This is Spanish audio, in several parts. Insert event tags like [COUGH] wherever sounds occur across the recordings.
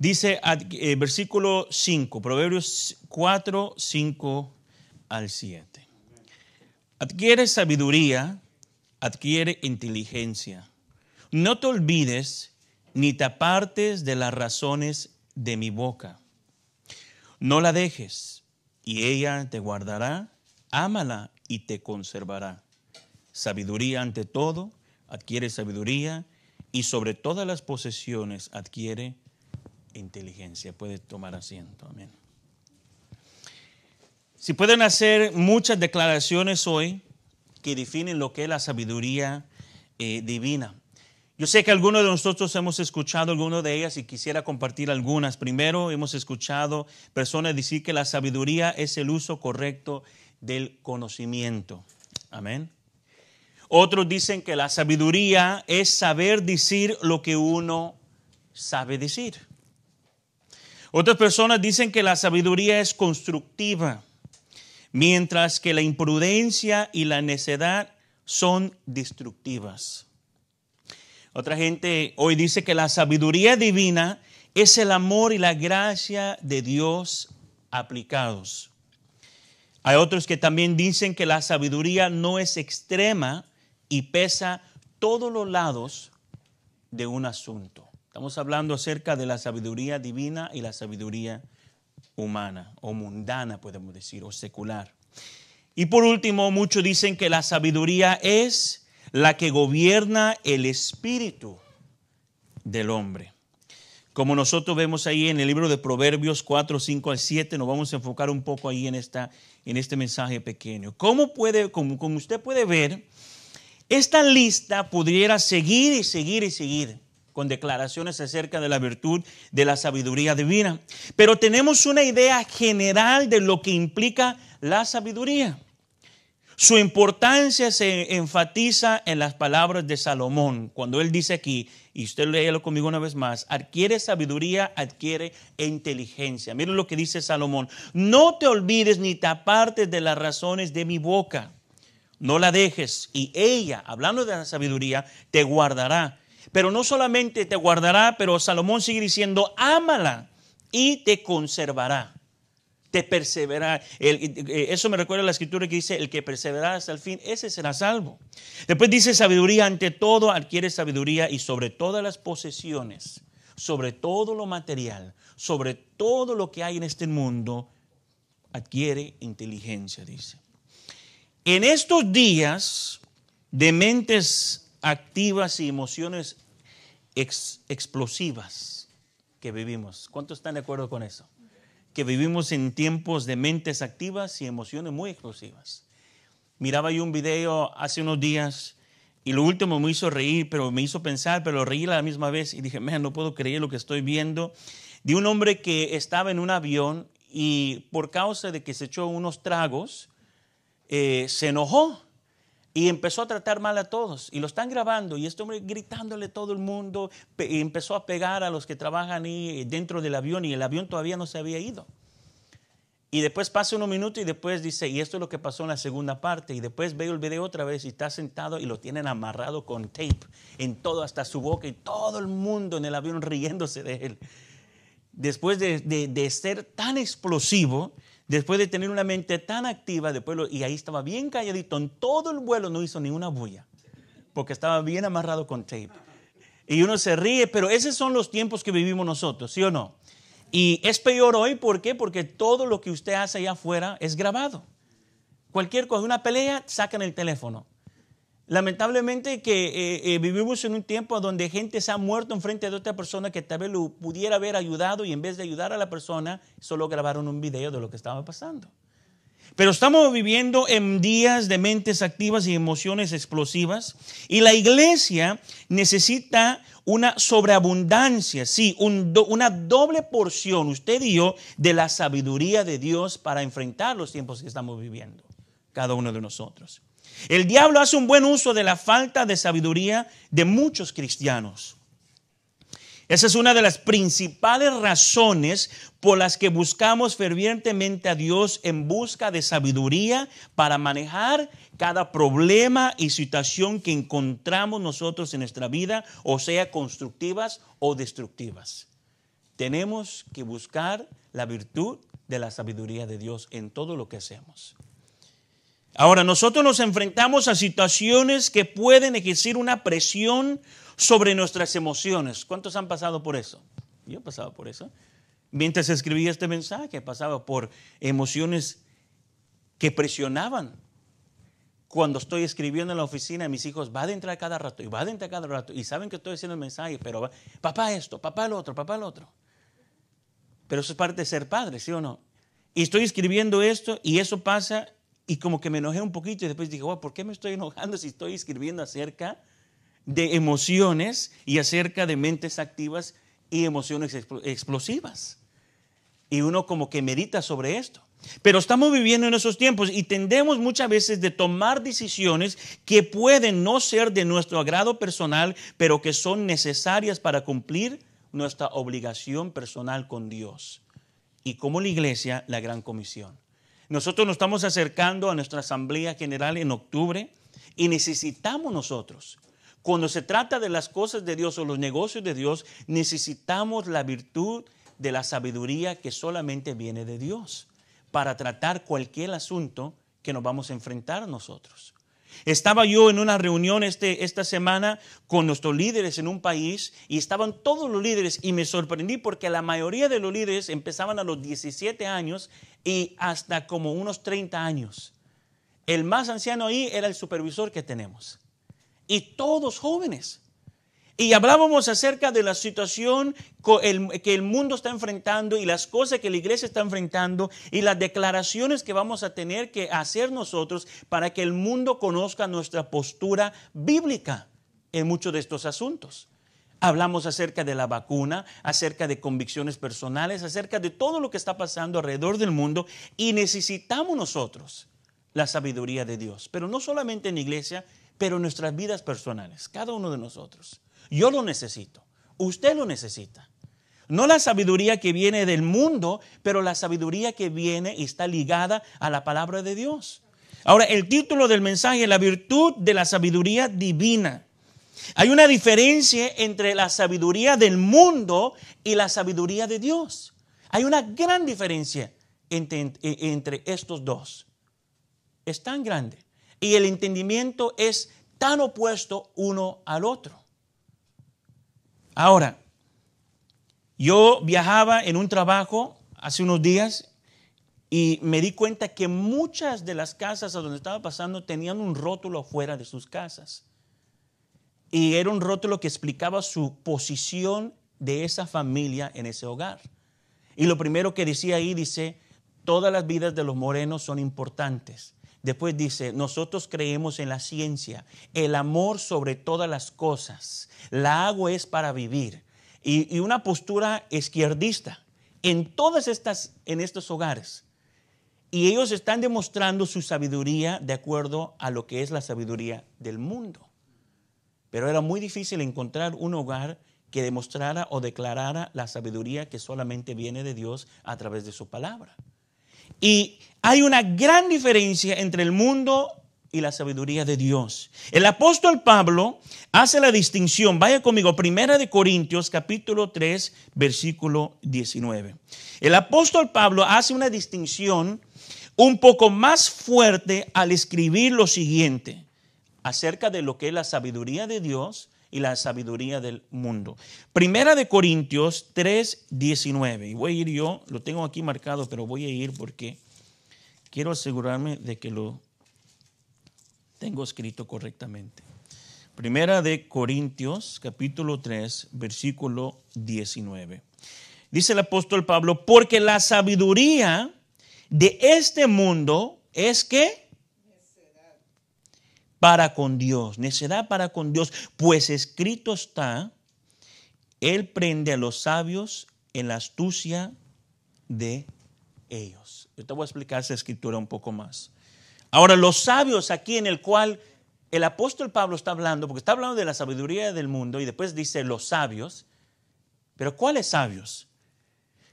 Dice eh, versículo 5, Proverbios 4, 5 al 7. Adquiere sabiduría, adquiere inteligencia. No te olvides ni te apartes de las razones de mi boca. No la dejes y ella te guardará, ámala y te conservará. Sabiduría ante todo, adquiere sabiduría y sobre todas las posesiones adquiere inteligencia. Puede tomar asiento. Amén. Si pueden hacer muchas declaraciones hoy que definen lo que es la sabiduría eh, divina. Yo sé que algunos de nosotros hemos escuchado algunas de ellas y quisiera compartir algunas. Primero, hemos escuchado personas decir que la sabiduría es el uso correcto del conocimiento. Amén. Otros dicen que la sabiduría es saber decir lo que uno sabe decir. Otras personas dicen que la sabiduría es constructiva, mientras que la imprudencia y la necedad son destructivas. Otra gente hoy dice que la sabiduría divina es el amor y la gracia de Dios aplicados. Hay otros que también dicen que la sabiduría no es extrema y pesa todos los lados de un asunto. Estamos hablando acerca de la sabiduría divina y la sabiduría humana o mundana, podemos decir, o secular. Y por último, muchos dicen que la sabiduría es la que gobierna el espíritu del hombre. Como nosotros vemos ahí en el libro de Proverbios 4, 5 al 7, nos vamos a enfocar un poco ahí en, esta, en este mensaje pequeño. ¿Cómo puede, como, como usted puede ver, esta lista pudiera seguir y seguir y seguir con declaraciones acerca de la virtud de la sabiduría divina. Pero tenemos una idea general de lo que implica la sabiduría. Su importancia se enfatiza en las palabras de Salomón, cuando él dice aquí, y usted léelo conmigo una vez más, adquiere sabiduría, adquiere inteligencia. Miren lo que dice Salomón, no te olvides ni te apartes de las razones de mi boca, no la dejes, y ella, hablando de la sabiduría, te guardará pero no solamente te guardará, pero Salomón sigue diciendo, ámala y te conservará, te perseverará. Eh, eso me recuerda a la escritura que dice, el que perseverará hasta el fin, ese será salvo. Después dice, sabiduría ante todo, adquiere sabiduría y sobre todas las posesiones, sobre todo lo material, sobre todo lo que hay en este mundo, adquiere inteligencia, dice. En estos días de mentes activas y emociones explosivas que vivimos. ¿Cuántos están de acuerdo con eso? Que vivimos en tiempos de mentes activas y emociones muy explosivas. Miraba yo un video hace unos días y lo último me hizo reír, pero me hizo pensar, pero reí a la misma vez y dije, man, no puedo creer lo que estoy viendo. De un hombre que estaba en un avión y por causa de que se echó unos tragos, eh, se enojó y empezó a tratar mal a todos. Y lo están grabando. Y este hombre gritándole todo el mundo. Y empezó a pegar a los que trabajan ahí eh, dentro del avión. Y el avión todavía no se había ido. Y después pasa unos minutos y después dice, y esto es lo que pasó en la segunda parte. Y después veo el video otra vez y está sentado y lo tienen amarrado con tape en todo, hasta su boca y todo el mundo en el avión riéndose de él. Después de ser tan explosivo, Después de tener una mente tan activa de pueblo, y ahí estaba bien calladito, en todo el vuelo no hizo ni una bulla, porque estaba bien amarrado con tape. Y uno se ríe, pero esos son los tiempos que vivimos nosotros, ¿sí o no? Y es peor hoy, ¿por qué? Porque todo lo que usted hace allá afuera es grabado. Cualquier cosa, una pelea, sacan el teléfono. Lamentablemente que eh, eh, vivimos en un tiempo donde gente se ha muerto en frente de otra persona que tal vez lo pudiera haber ayudado y en vez de ayudar a la persona, solo grabaron un video de lo que estaba pasando. Pero estamos viviendo en días de mentes activas y emociones explosivas y la iglesia necesita una sobreabundancia, sí, una doble porción, usted y yo, de la sabiduría de Dios para enfrentar los tiempos que estamos viviendo, cada uno de nosotros. El diablo hace un buen uso de la falta de sabiduría de muchos cristianos. Esa es una de las principales razones por las que buscamos fervientemente a Dios en busca de sabiduría para manejar cada problema y situación que encontramos nosotros en nuestra vida, o sea, constructivas o destructivas. Tenemos que buscar la virtud de la sabiduría de Dios en todo lo que hacemos. Ahora, nosotros nos enfrentamos a situaciones que pueden ejercer una presión sobre nuestras emociones. ¿Cuántos han pasado por eso? Yo he pasado por eso. Mientras escribía este mensaje, pasaba por emociones que presionaban. Cuando estoy escribiendo en la oficina, mis hijos van a entrar cada rato y van a entrar cada rato y saben que estoy haciendo el mensaje, pero va, papá esto, papá lo otro, papá lo otro. Pero eso es parte de ser padre, ¿sí o no? Y estoy escribiendo esto y eso pasa y como que me enojé un poquito y después dije, wow, ¿por qué me estoy enojando si estoy escribiendo acerca de emociones y acerca de mentes activas y emociones explosivas? Y uno como que medita sobre esto. Pero estamos viviendo en esos tiempos y tendemos muchas veces de tomar decisiones que pueden no ser de nuestro agrado personal, pero que son necesarias para cumplir nuestra obligación personal con Dios y como la iglesia la gran comisión. Nosotros nos estamos acercando a nuestra Asamblea General en octubre y necesitamos nosotros. Cuando se trata de las cosas de Dios o los negocios de Dios, necesitamos la virtud de la sabiduría que solamente viene de Dios para tratar cualquier asunto que nos vamos a enfrentar nosotros. Estaba yo en una reunión este, esta semana con nuestros líderes en un país y estaban todos los líderes y me sorprendí porque la mayoría de los líderes empezaban a los 17 años y hasta como unos 30 años. El más anciano ahí era el supervisor que tenemos. Y todos jóvenes. Y hablábamos acerca de la situación que el mundo está enfrentando y las cosas que la iglesia está enfrentando y las declaraciones que vamos a tener que hacer nosotros para que el mundo conozca nuestra postura bíblica en muchos de estos asuntos. Hablamos acerca de la vacuna, acerca de convicciones personales, acerca de todo lo que está pasando alrededor del mundo y necesitamos nosotros la sabiduría de Dios, pero no solamente en la iglesia, pero en nuestras vidas personales, cada uno de nosotros. Yo lo necesito. Usted lo necesita. No la sabiduría que viene del mundo, pero la sabiduría que viene y está ligada a la palabra de Dios. Ahora, el título del mensaje, es la virtud de la sabiduría divina. Hay una diferencia entre la sabiduría del mundo y la sabiduría de Dios. Hay una gran diferencia entre estos dos. Es tan grande. Y el entendimiento es tan opuesto uno al otro. Ahora, yo viajaba en un trabajo hace unos días y me di cuenta que muchas de las casas a donde estaba pasando tenían un rótulo afuera de sus casas. Y era un rótulo que explicaba su posición de esa familia en ese hogar. Y lo primero que decía ahí dice, todas las vidas de los morenos son importantes. Después dice, nosotros creemos en la ciencia, el amor sobre todas las cosas, la agua es para vivir. Y, una postura izquierdista en todas estas, en estos hogares. Y ellos están demostrando su sabiduría de acuerdo a lo que es la sabiduría del mundo. Pero era muy difícil encontrar un hogar que demostrara o declarara la sabiduría que solamente viene de Dios a través de su palabra. Y hay una gran diferencia entre el mundo y la sabiduría de Dios. El apóstol Pablo hace la distinción, vaya conmigo, Primera de Corintios capítulo 3, versículo 19. El apóstol Pablo hace una distinción un poco más fuerte al escribir lo siguiente acerca de lo que es la sabiduría de Dios y la sabiduría del mundo. Primera de Corintios 3, 19. Y voy a ir yo, lo tengo aquí marcado, pero voy a ir porque quiero asegurarme de que lo tengo escrito correctamente. Primera de Corintios, capítulo 3, versículo 19. Dice el apóstol Pablo, porque la sabiduría de este mundo es que para con Dios, necedad para con Dios, pues escrito está, Él prende a los sabios en la astucia de ellos. Yo te voy a explicar esa escritura un poco más. Ahora, los sabios aquí en el cual el apóstol Pablo está hablando, porque está hablando de la sabiduría del mundo y después dice los sabios, pero ¿cuáles sabios?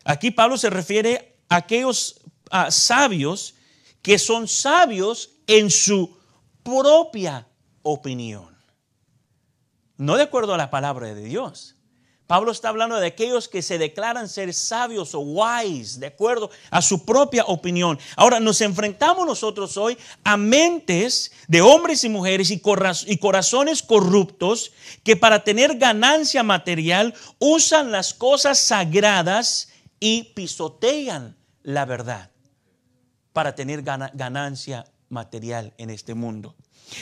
Aquí Pablo se refiere a aquellos sabios que son sabios en su propia opinión, no de acuerdo a la palabra de Dios. Pablo está hablando de aquellos que se declaran ser sabios o wise, de acuerdo a su propia opinión. Ahora, nos enfrentamos nosotros hoy a mentes de hombres y mujeres y, corazones corruptos que para tener ganancia material usan las cosas sagradas y pisotean la verdad para tener ganancia material en este mundo.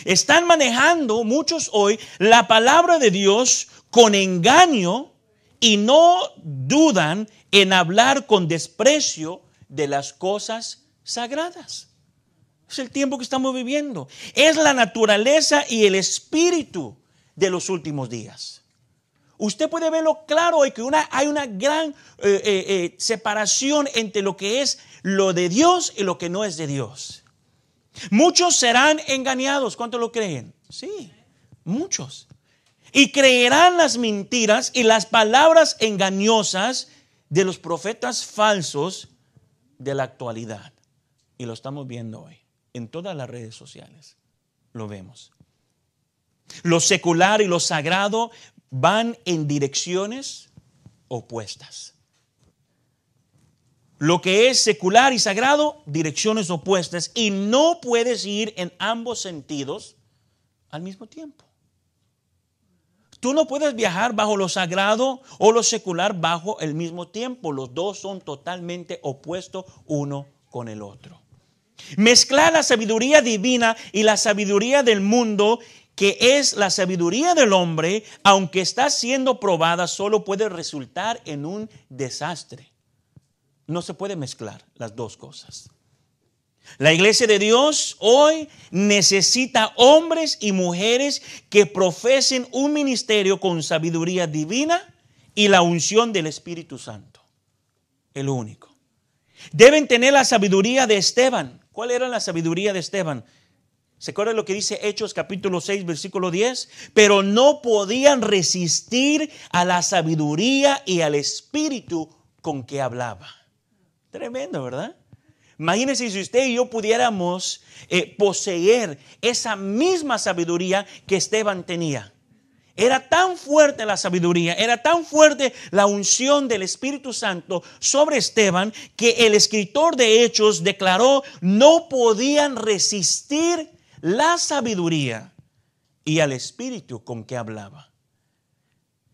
Están manejando muchos hoy la palabra de Dios con engaño y no dudan en hablar con desprecio de las cosas sagradas. Es el tiempo que estamos viviendo. Es la naturaleza y el espíritu de los últimos días. Usted puede verlo claro hoy que una, hay una gran eh, eh, eh, separación entre lo que es lo de Dios y lo que no es de Dios. Muchos serán engañados. ¿Cuántos lo creen? Sí, muchos. Y creerán las mentiras y las palabras engañosas de los profetas falsos de la actualidad. Y lo estamos viendo hoy en todas las redes sociales. Lo vemos. Lo secular y lo sagrado van en direcciones opuestas lo que es secular y sagrado, direcciones opuestas, y no puedes ir en ambos sentidos al mismo tiempo. Tú no puedes viajar bajo lo sagrado o lo secular bajo el mismo tiempo. Los dos son totalmente opuestos uno con el otro. Mezclar la sabiduría divina y la sabiduría del mundo, que es la sabiduría del hombre, aunque está siendo probada, solo puede resultar en un desastre. No se puede mezclar las dos cosas. La iglesia de Dios hoy necesita hombres y mujeres que profesen un ministerio con sabiduría divina y la unción del Espíritu Santo. El único. Deben tener la sabiduría de Esteban. ¿Cuál era la sabiduría de Esteban? ¿Se acuerdan lo que dice Hechos capítulo 6, versículo 10? Pero no podían resistir a la sabiduría y al espíritu con que hablaba. Tremendo, ¿verdad? Imagínense si usted y yo pudiéramos eh, poseer esa misma sabiduría que Esteban tenía. Era tan fuerte la sabiduría, era tan fuerte la unción del Espíritu Santo sobre Esteban que el escritor de Hechos declaró no podían resistir la sabiduría y al Espíritu con que hablaba.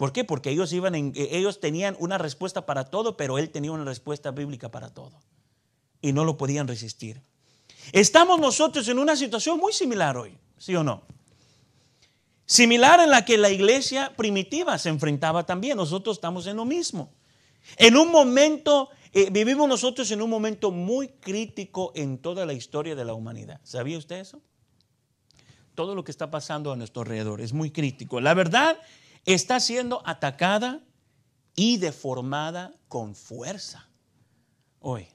¿Por qué? Porque ellos, iban en, eh, ellos tenían una respuesta para todo, pero él tenía una respuesta bíblica para todo. Y no lo podían resistir. Estamos nosotros en una situación muy similar hoy, ¿sí o no? Similar a la que la iglesia primitiva se enfrentaba también. Nosotros estamos en lo mismo. En un momento, eh, vivimos nosotros en un momento muy crítico en toda la historia de la humanidad. ¿Sabía usted eso? Todo lo que está pasando a nuestro alrededor es muy crítico. La verdad está siendo atacada y deformada con fuerza. Hoy,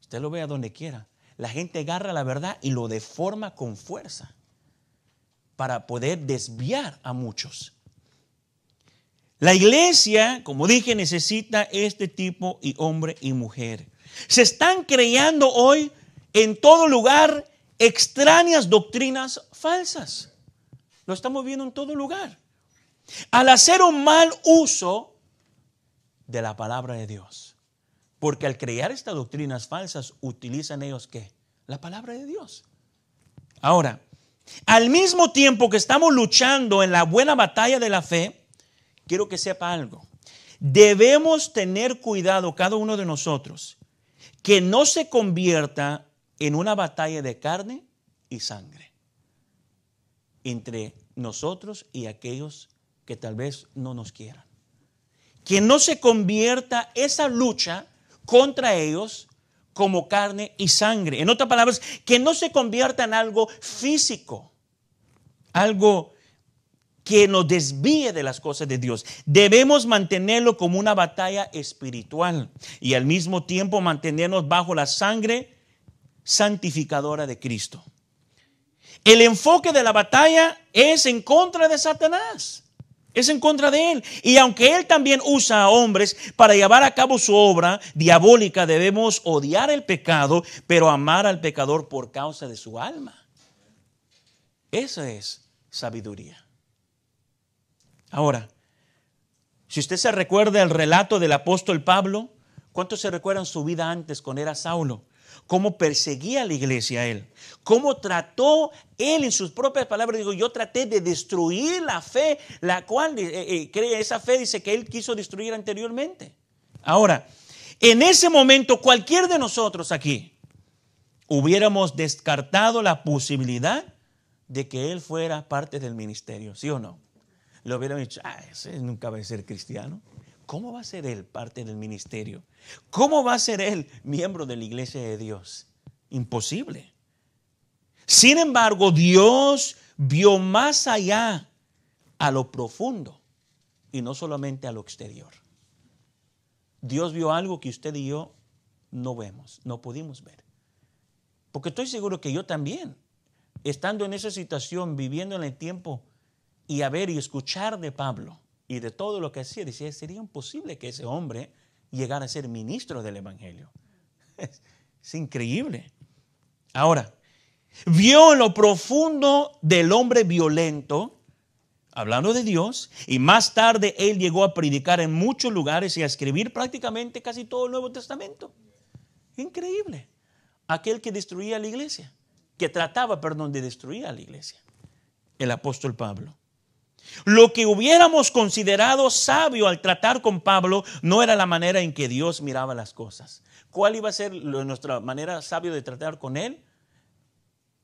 usted lo vea donde quiera. La gente agarra la verdad y lo deforma con fuerza para poder desviar a muchos. La iglesia, como dije, necesita este tipo y hombre y mujer. Se están creando hoy en todo lugar extrañas doctrinas falsas. Lo estamos viendo en todo lugar al hacer un mal uso de la palabra de Dios. Porque al crear estas doctrinas falsas, utilizan ellos qué? La palabra de Dios. Ahora, al mismo tiempo que estamos luchando en la buena batalla de la fe, quiero que sepa algo. Debemos tener cuidado cada uno de nosotros que no se convierta en una batalla de carne y sangre entre nosotros y aquellos que tal vez no nos quieran. Que no se convierta esa lucha contra ellos como carne y sangre. En otras palabras, que no se convierta en algo físico, algo que nos desvíe de las cosas de Dios. Debemos mantenerlo como una batalla espiritual y al mismo tiempo mantenernos bajo la sangre santificadora de Cristo. El enfoque de la batalla es en contra de Satanás. Es en contra de él. Y aunque él también usa a hombres para llevar a cabo su obra diabólica, debemos odiar el pecado, pero amar al pecador por causa de su alma. Esa es sabiduría. Ahora, si usted se recuerda el relato del apóstol Pablo, ¿cuántos se recuerdan su vida antes con era Saulo? cómo perseguía a la iglesia a él, cómo trató él en sus propias palabras, digo, yo traté de destruir la fe, la cual eh, eh, eh, esa fe, dice que él quiso destruir anteriormente. Ahora, en ese momento cualquier de nosotros aquí hubiéramos descartado la posibilidad de que él fuera parte del ministerio, ¿sí o no? Lo hubieran dicho, ah, ese nunca va a ser cristiano. ¿cómo va a ser él parte del ministerio? ¿Cómo va a ser él miembro de la iglesia de Dios? Imposible. Sin embargo, Dios vio más allá a lo profundo y no solamente a lo exterior. Dios vio algo que usted y yo no vemos, no pudimos ver. Porque estoy seguro que yo también, estando en esa situación, viviendo en el tiempo y a ver y escuchar de Pablo, y de todo lo que hacía, decía, sería imposible que ese hombre llegara a ser ministro del Evangelio. [LAUGHS] Es, increíble. Ahora, vio en lo profundo del hombre violento, hablando de Dios, y más tarde él llegó a predicar en muchos lugares y a escribir prácticamente casi todo el Nuevo Testamento. Increíble. Aquel que destruía la iglesia, que trataba, perdón, de destruir a la iglesia, el apóstol Pablo. Lo que hubiéramos considerado sabio al tratar con Pablo no era la manera en que Dios miraba las cosas. ¿Cuál iba a ser nuestra manera sabia de tratar con Él?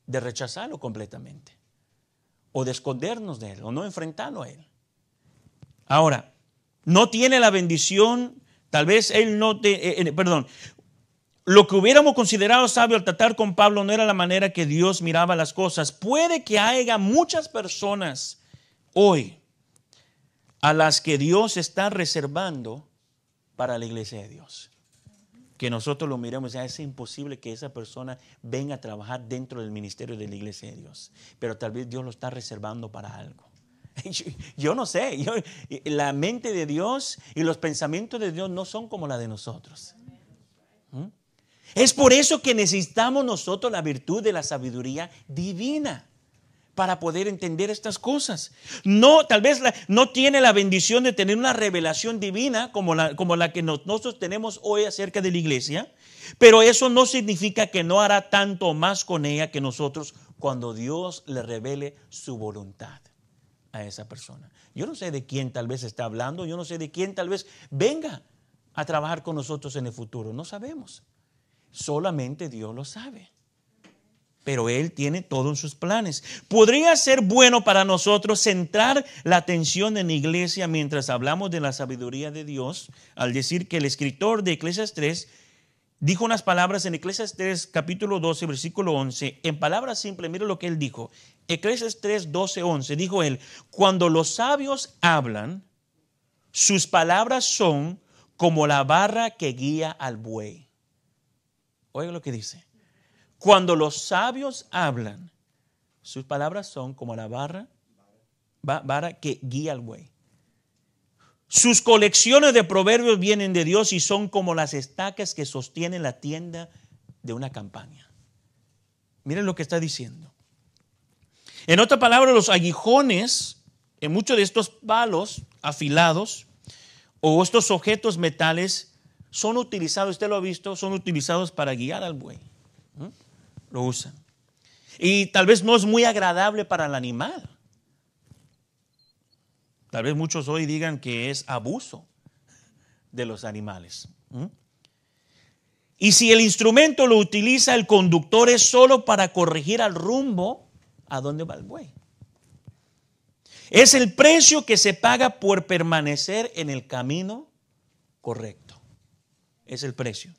De rechazarlo completamente. O de escondernos de Él, o no enfrentarlo a Él. Ahora, no tiene la bendición, tal vez Él no te, eh, eh, perdón, lo que hubiéramos considerado sabio al tratar con Pablo no era la manera que Dios miraba las cosas. Puede que haya muchas personas hoy a las que Dios está reservando para la iglesia de Dios. Que nosotros lo miremos, ya es imposible que esa persona venga a trabajar dentro del ministerio de la iglesia de Dios, pero tal vez Dios lo está reservando para algo. [LAUGHS] Yo, no sé, la mente de Dios y los pensamientos de Dios no son como la de nosotros. ¿Mm? Es por eso que necesitamos nosotros la virtud de la sabiduría divina para poder entender estas cosas. No, tal vez no tiene la bendición de tener una revelación divina como la, como la que nosotros tenemos hoy acerca de la iglesia, pero eso no significa que no hará tanto más con ella que nosotros cuando Dios le revele su voluntad a esa persona. Yo no sé de quién tal vez está hablando, yo no sé de quién tal vez venga a trabajar con nosotros en el futuro, no sabemos. Solamente Dios lo sabe pero Él tiene todos sus planes. Podría ser bueno para nosotros centrar la atención en la iglesia mientras hablamos de la sabiduría de Dios, al decir que el escritor de Eclesias 3 dijo unas palabras en Eclesias 3, capítulo 12, versículo 11. En palabras simples, mire lo que él dijo. Eclesias 3, 12, 11. Dijo él, cuando los sabios hablan, sus palabras son como la barra que guía al buey. Oiga lo que dice. Cuando los sabios hablan, sus palabras son como la barra, que guía al buey. Sus colecciones de proverbios vienen de Dios y son como las estacas que sostienen la tienda de una campaña. Miren lo que está diciendo. En otra palabra, los aguijones en muchos de estos palos afilados o estos objetos metales son utilizados, usted lo ha visto, son utilizados para guiar al buey. ¿Mm? lo usan. Y tal vez no es muy agradable para el animal. Tal vez muchos hoy digan que es abuso de los animales. Y si el instrumento lo utiliza el conductor es solo para corregir al rumbo a donde va el buey. Es el precio que se paga por permanecer en el camino correcto. Es el precio.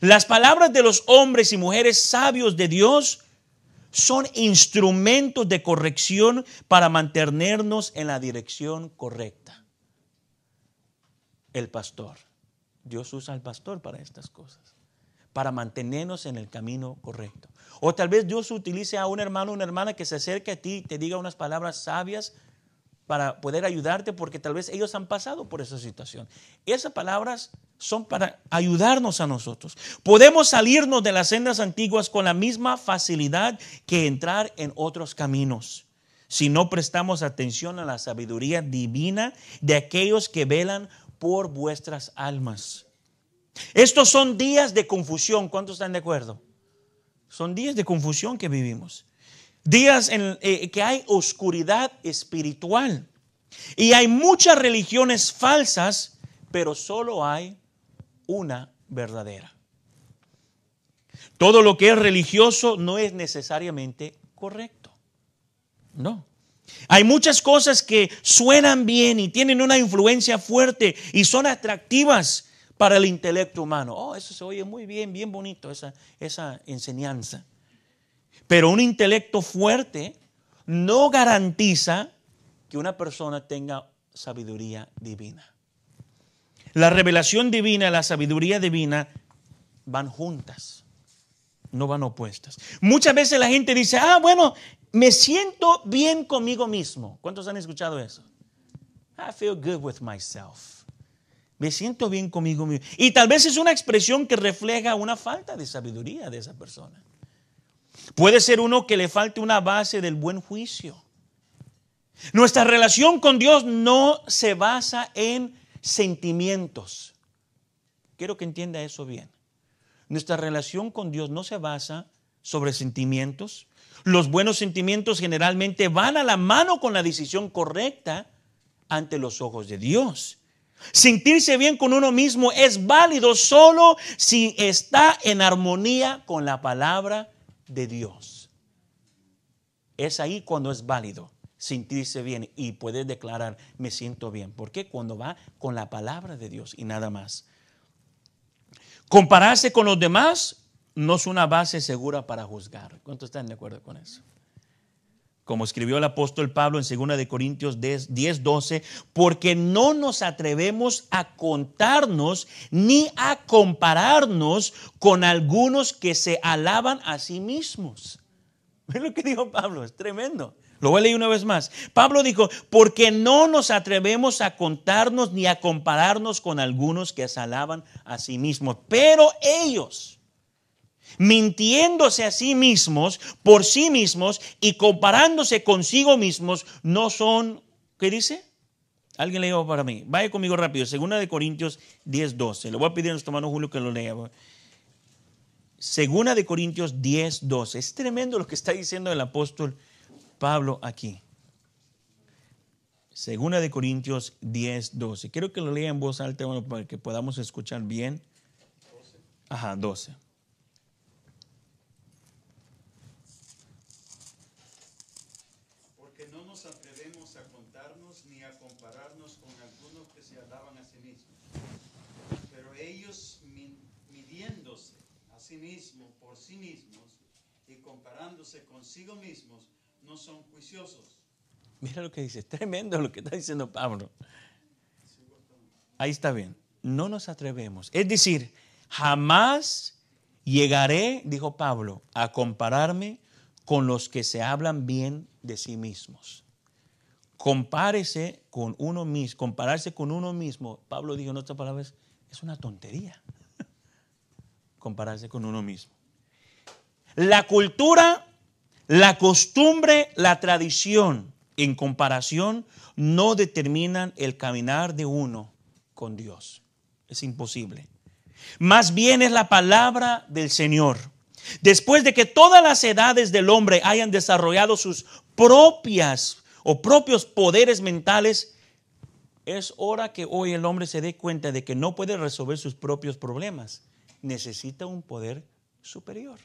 Las palabras de los hombres y mujeres sabios de Dios son instrumentos de corrección para mantenernos en la dirección correcta. El pastor. Dios usa al pastor para estas cosas, para mantenernos en el camino correcto. O tal vez Dios utilice a un hermano o una hermana que se acerque a ti y te diga unas palabras sabias para poder ayudarte porque tal vez ellos han pasado por esa situación. Esas palabras son para ayudarnos a nosotros. Podemos salirnos de las sendas antiguas con la misma facilidad que entrar en otros caminos si no prestamos atención a la sabiduría divina de aquellos que velan por vuestras almas. Estos son días de confusión, ¿cuántos están de acuerdo? Son días de confusión que vivimos días en eh, que hay oscuridad espiritual. Y hay muchas religiones falsas, pero solo hay una verdadera. Todo lo que es religioso no es necesariamente correcto. No. Hay muchas cosas que suenan bien y tienen una influencia fuerte y son atractivas para el intelecto humano. Oh, eso se oye muy bien, bien bonito, esa, esa enseñanza. Pero un intelecto fuerte no garantiza que una persona tenga sabiduría divina. La revelación divina, y la sabiduría divina van juntas, no van opuestas. Muchas veces la gente dice, ah, bueno, me siento bien conmigo mismo. ¿Cuántos han escuchado eso? I feel good with myself. Me siento bien conmigo mismo. Y tal vez es una expresión que refleja una falta de sabiduría de esa persona. Puede ser uno que le falte una base del buen juicio. Nuestra relación con Dios no se basa en sentimientos. Quiero que entienda eso bien. Nuestra relación con Dios no se basa sobre sentimientos. Los buenos sentimientos generalmente van a la mano con la decisión correcta ante los ojos de Dios. Sentirse bien con uno mismo es válido solo si está en armonía con la palabra de Dios. Es ahí cuando es válido sentirse bien y poder declarar, me siento bien. porque Cuando va con la palabra de Dios y nada más. Compararse con los demás no es una base segura para juzgar. ¿Cuántos están de acuerdo con eso? como escribió el apóstol Pablo en 2 Corintios 10, 12, porque no nos atrevemos a contarnos ni a compararnos con algunos que se alaban a sí mismos. ven lo que dijo Pablo, es tremendo. Lo voy a leer una vez más. Pablo dijo, porque no nos atrevemos a contarnos ni a compararnos con algunos que se alaban a sí mismos, pero ellos mintiéndose a sí mismos, por sí mismos y comparándose consigo mismos, no son, ¿qué dice? Alguien leyó para mí. Vaya conmigo rápido. Segunda de Corintios 10, 12. Le voy a pedir a nuestro hermano Julio que lo lea. Segunda de Corintios 10, 12. Es tremendo lo que está diciendo el apóstol Pablo aquí. Segunda de Corintios 10, 12. Quiero que lo lea en voz alta bueno, para que podamos escuchar bien. Ajá, 12. no nos atrevemos a contarnos ni a compararnos con algunos que se alaban a sí mismos. Pero ellos midiéndose a sí mismos por sí mismos y comparándose consigo mismos, no son juiciosos. Mira lo que dice, tremendo lo que está diciendo Pablo. Ahí está bien, no nos atrevemos. Es decir, jamás llegaré, dijo Pablo, a compararme con los que se hablan bien de sí mismos. Compárese con uno mismo, compararse con uno mismo, Pablo dijo en otras palabras, es una tontería [LAUGHS] compararse con uno mismo. La cultura, la costumbre, la tradición en comparación no determinan el caminar de uno con Dios. Es imposible. Más bien es la palabra del Señor. Después de que todas las edades del hombre hayan desarrollado sus propias o propios poderes mentales, es hora que hoy el hombre se dé cuenta de que no puede resolver sus propios problemas. Necesita un poder superior.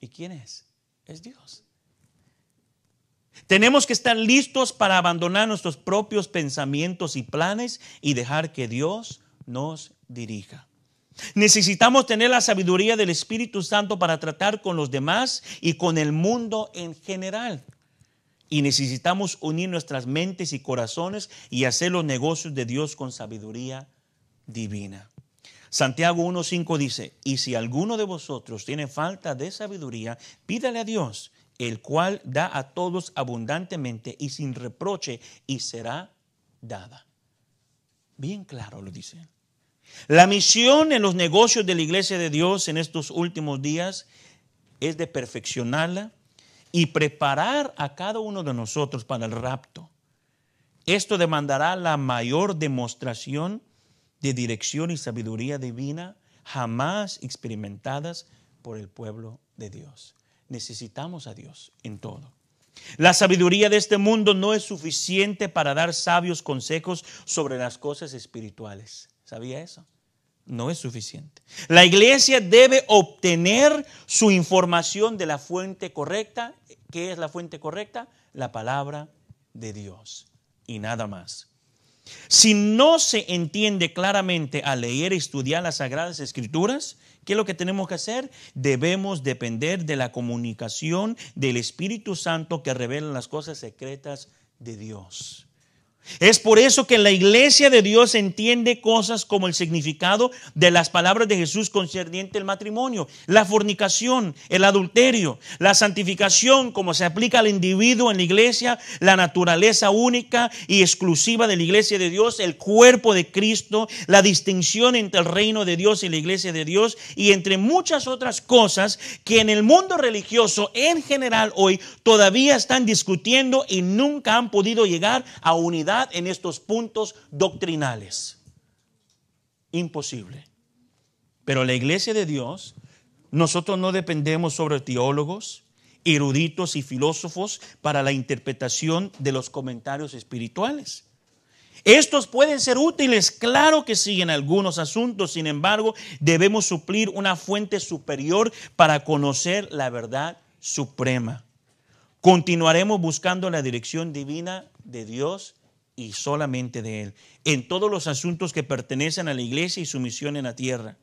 ¿Y quién es? Es Dios. Tenemos que estar listos para abandonar nuestros propios pensamientos y planes y dejar que Dios nos dirija. Necesitamos tener la sabiduría del Espíritu Santo para tratar con los demás y con el mundo en general y necesitamos unir nuestras mentes y corazones y hacer los negocios de Dios con sabiduría divina. Santiago 1.5 dice, y si alguno de vosotros tiene falta de sabiduría, pídale a Dios, el cual da a todos abundantemente y sin reproche, y será dada. Bien claro lo dice. La misión en los negocios de la iglesia de Dios en estos últimos días es de perfeccionarla y preparar a cada uno de nosotros para el rapto. Esto demandará la mayor demostración de dirección y sabiduría divina jamás experimentadas por el pueblo de Dios. Necesitamos a Dios en todo. La sabiduría de este mundo no es suficiente para dar sabios consejos sobre las cosas espirituales. ¿Sabía eso? no es suficiente. La iglesia debe obtener su información de la fuente correcta. ¿Qué es la fuente correcta? La palabra de Dios y nada más. Si no se entiende claramente al leer y estudiar las Sagradas Escrituras, ¿qué es lo que tenemos que hacer? Debemos depender de la comunicación del Espíritu Santo que revela las cosas secretas de Dios. Es por eso que la iglesia de Dios entiende cosas como el significado de las palabras de Jesús concerniente el matrimonio, la fornicación, el adulterio, la santificación como se aplica al individuo en la iglesia, la naturaleza única y exclusiva de la iglesia de Dios, el cuerpo de Cristo, la distinción entre el reino de Dios y la iglesia de Dios y entre muchas otras cosas que en el mundo religioso en general hoy todavía están discutiendo y nunca han podido llegar a unidad en estos puntos doctrinales. Imposible. Pero la iglesia de Dios, nosotros no dependemos sobre teólogos, eruditos y filósofos para la interpretación de los comentarios espirituales. Estos pueden ser útiles, claro que sí, en algunos asuntos, sin embargo, debemos suplir una fuente superior para conocer la verdad suprema. Continuaremos buscando la dirección divina de Dios y solamente de Él, en todos los asuntos que pertenecen a la iglesia y su misión en la tierra.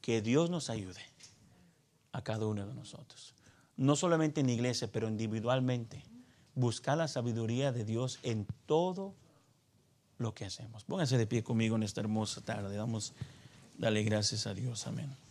Que Dios nos ayude a cada uno de nosotros, no solamente en iglesia, pero individualmente. Buscar la sabiduría de Dios en todo lo que hacemos. Pónganse de pie conmigo en esta hermosa tarde. Vamos, dale gracias a Dios. Amén.